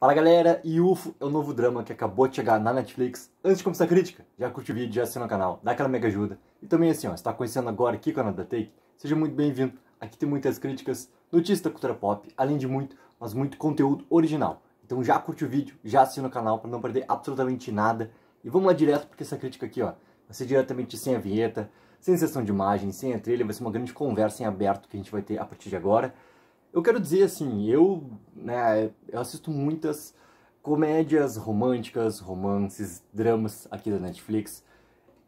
Fala galera, e UFO é o novo drama que acabou de chegar na Netflix. Antes de começar a crítica, já curte o vídeo, já assina o canal, dá aquela mega ajuda. E também assim, ó, está conhecendo agora aqui o canal da Take, seja muito bem-vindo. Aqui tem muitas críticas, notícias da cultura pop, além de muito, mas muito conteúdo original. Então já curte o vídeo, já assina o canal para não perder absolutamente nada. E vamos lá direto, porque essa crítica aqui, ó, vai ser diretamente sem a vinheta, sem sessão de imagem, sem a trilha, vai ser uma grande conversa em aberto que a gente vai ter a partir de agora. Eu quero dizer assim, eu, né, eu assisto muitas comédias românticas, romances, dramas aqui da Netflix.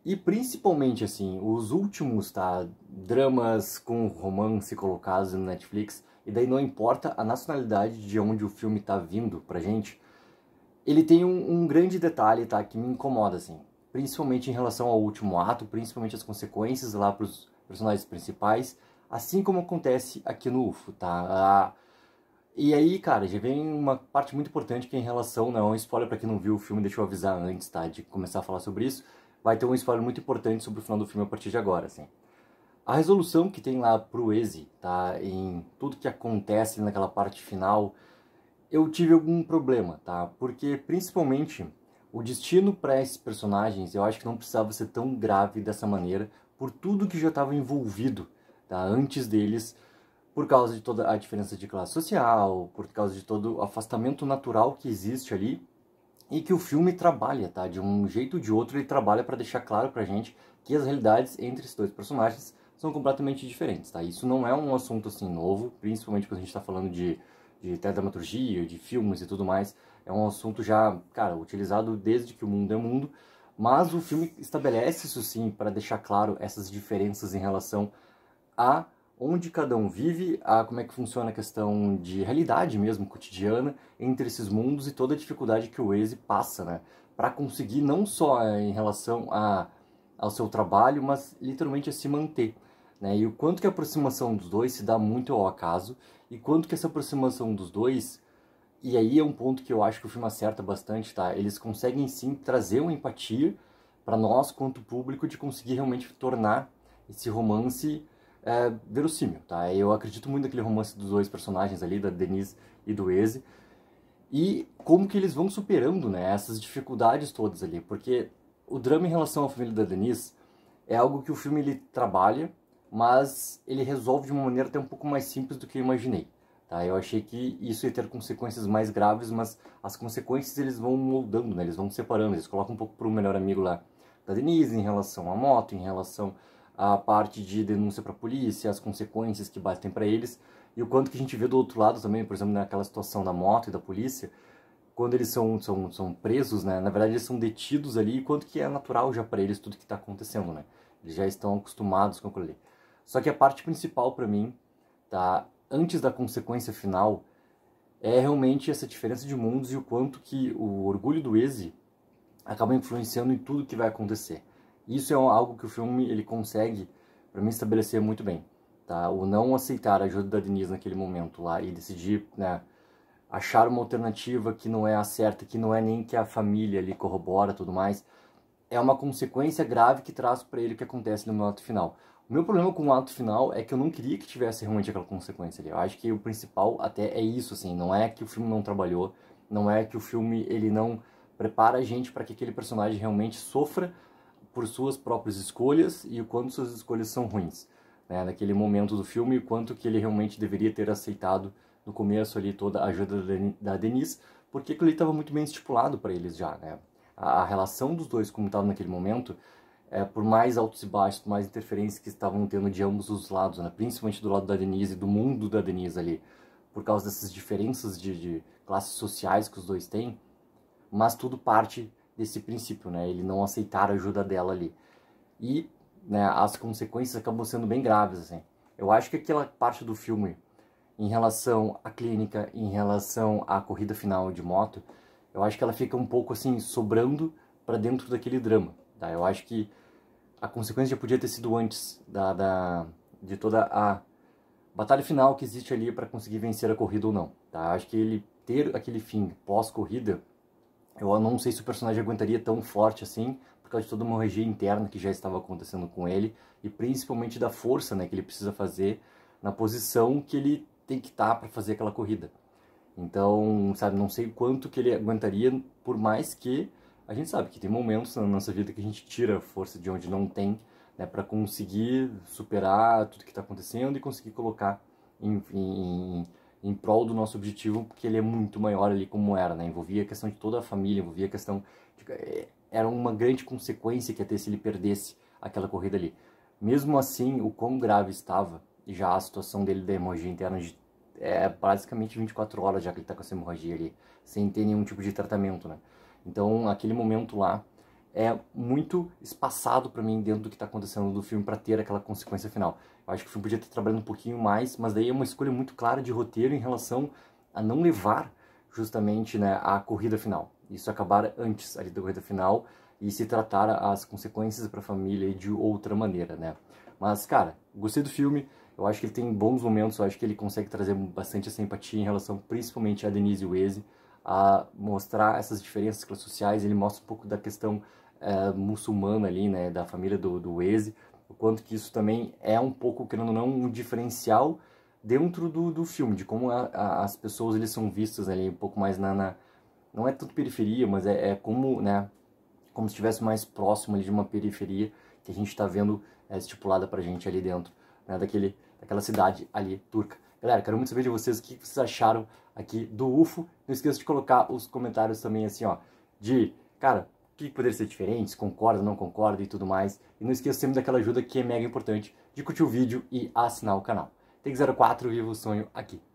E principalmente assim, os últimos, tá, dramas com romance colocados no Netflix, e daí não importa a nacionalidade de onde o filme tá vindo pra gente, ele tem um, um grande detalhe, tá, que me incomoda assim, principalmente em relação ao último ato, principalmente as consequências lá pros personagens principais assim como acontece aqui no UFO, tá? E aí, cara, já vem uma parte muito importante que é em relação, não, né, spoiler para quem não viu o filme, deixa eu avisar antes, tá, de começar a falar sobre isso, vai ter um spoiler muito importante sobre o final do filme a partir de agora, assim. A resolução que tem lá pro Eze, tá, em tudo que acontece naquela parte final, eu tive algum problema, tá? Porque principalmente o destino para esses personagens, eu acho que não precisava ser tão grave dessa maneira por tudo que já estava envolvido tá? antes deles, por causa de toda a diferença de classe social, por causa de todo o afastamento natural que existe ali e que o filme trabalha, tá? De um jeito ou de outro ele trabalha para deixar claro para a gente que as realidades entre esses dois personagens são completamente diferentes, tá? Isso não é um assunto assim novo, principalmente quando a gente está falando de de dramaturgia, de filmes e tudo mais, é um assunto já, cara, utilizado desde que o mundo é mundo, mas o filme estabelece isso sim para deixar claro essas diferenças em relação a onde cada um vive, a como é que funciona a questão de realidade mesmo cotidiana entre esses mundos e toda a dificuldade que o Waze passa, né? Para conseguir não só eh, em relação a, ao seu trabalho, mas literalmente a se manter. Né? E o quanto que a aproximação dos dois se dá muito ao acaso e quanto que essa aproximação dos dois e aí é um ponto que eu acho que o filme acerta bastante, tá? Eles conseguem sim trazer uma empatia para nós quanto público de conseguir realmente tornar esse romance é verossímil, tá? Eu acredito muito naquele romance dos dois personagens ali, da Denise e do Eze, e como que eles vão superando, né, essas dificuldades todas ali, porque o drama em relação à família da Denise é algo que o filme ele trabalha, mas ele resolve de uma maneira até um pouco mais simples do que eu imaginei. Tá? Eu achei que isso ia ter consequências mais graves, mas as consequências eles vão moldando, né? eles vão separando, eles colocam um pouco para o melhor amigo lá da Denise em relação à moto, em relação a parte de denúncia para a polícia, as consequências que batem para eles, e o quanto que a gente vê do outro lado também, por exemplo, naquela situação da moto e da polícia, quando eles são, são, são presos, né? Na verdade, eles são detidos ali, e quanto que é natural já para eles tudo que está acontecendo, né? Eles já estão acostumados com aquilo ali. Só que a parte principal para mim, tá? Antes da consequência final, é realmente essa diferença de mundos e o quanto que o orgulho do Eze acaba influenciando em tudo que vai acontecer. Isso é algo que o filme ele consegue, para mim, estabelecer muito bem. Tá? O não aceitar a ajuda da Denise naquele momento lá e decidir né, achar uma alternativa que não é a certa, que não é nem que a família ali corrobora tudo mais, é uma consequência grave que traz para ele o que acontece no ato final. O meu problema com o ato final é que eu não queria que tivesse realmente aquela consequência ali. Eu acho que o principal até é isso, assim, não é que o filme não trabalhou, não é que o filme ele não prepara a gente para que aquele personagem realmente sofra por suas próprias escolhas e o quanto suas escolhas são ruins, né, naquele momento do filme, o quanto que ele realmente deveria ter aceitado no começo ali toda a ajuda da Denise, porque aquilo estava muito bem estipulado para eles já, né? A, relação dos dois como estava naquele momento, é, por mais altos e baixos, por mais interferências que estavam tendo de ambos os lados, né? principalmente do lado da Denise e do mundo da Denise ali, por causa dessas diferenças de, de classes sociais que os dois têm, mas tudo parte desse princípio, né? Ele não aceitar a ajuda dela ali. E né, as consequências acabam sendo bem graves, assim. Eu acho que aquela parte do filme em relação à clínica, em relação à corrida final de moto, eu acho que ela fica um pouco assim sobrando para dentro daquele drama. Tá? Eu acho que a consequência já podia ter sido antes da, da de toda a batalha final que existe ali para conseguir vencer a corrida ou não. Tá? Eu acho que ele ter aquele fim pós corrida eu não sei se o personagem aguentaria tão forte assim, por causa de toda uma regia interna que já estava acontecendo com ele, e principalmente da força né, que ele precisa fazer na posição que ele tem que estar tá para fazer aquela corrida. Então, sabe, não sei quanto que ele aguentaria, por mais que a gente sabe que tem momentos na nossa vida que a gente tira força de onde não tem, né, para conseguir superar tudo que está acontecendo e conseguir colocar em, em, em prol do nosso objetivo, porque ele é muito maior ali como era, né? Envolvia a questão de toda a família, envolvia a questão... De... Eh, era uma grande consequência que ia ter se ele perdesse aquela corrida ali. Mesmo assim, o quão grave estava já a situação dele da hemorragia interna de, é basicamente 24 horas já que ele tá com essa hemorragia ali, sem ter nenhum tipo de tratamento, né? Então, aquele momento lá é muito espaçado para mim dentro do que está acontecendo do filme para ter aquela consequência final. Eu acho que o filme podia ter trabalhado um pouquinho mais, mas daí é uma escolha muito clara de roteiro em relação a não levar justamente né, a corrida final. Isso acabar antes ali da corrida final e se tratar as consequências para a família de outra maneira, né? Mas, cara, gostei do filme. Eu acho que ele tem bons momentos. Eu acho que ele consegue trazer bastante essa empatia em relação principalmente a Denise Wese, a mostrar essas diferenças sociais. Ele mostra um pouco da questão uh, muçulmana ali, né, da família do, do Eze, o quanto que isso também é um pouco, querendo ou não, um diferencial dentro do, do filme, de como a, a, as pessoas eles são vistas ali um pouco mais na... na não é tanto periferia, mas é, é como, né, como se estivesse mais próximo ali de uma periferia que a gente está vendo é, estipulada pra gente ali dentro, né, daquele, daquela cidade ali turca. Galera, quero muito saber de vocês o que vocês acharam aqui do UFO. Não esqueça de colocar os comentários também assim, ó, de, cara, o que poderia ser diferente, concorda, não concorda e tudo mais. E não esqueça sempre daquela ajuda que é mega importante de curtir o vídeo e assinar o canal. Tem 04 Viva o Sonho aqui.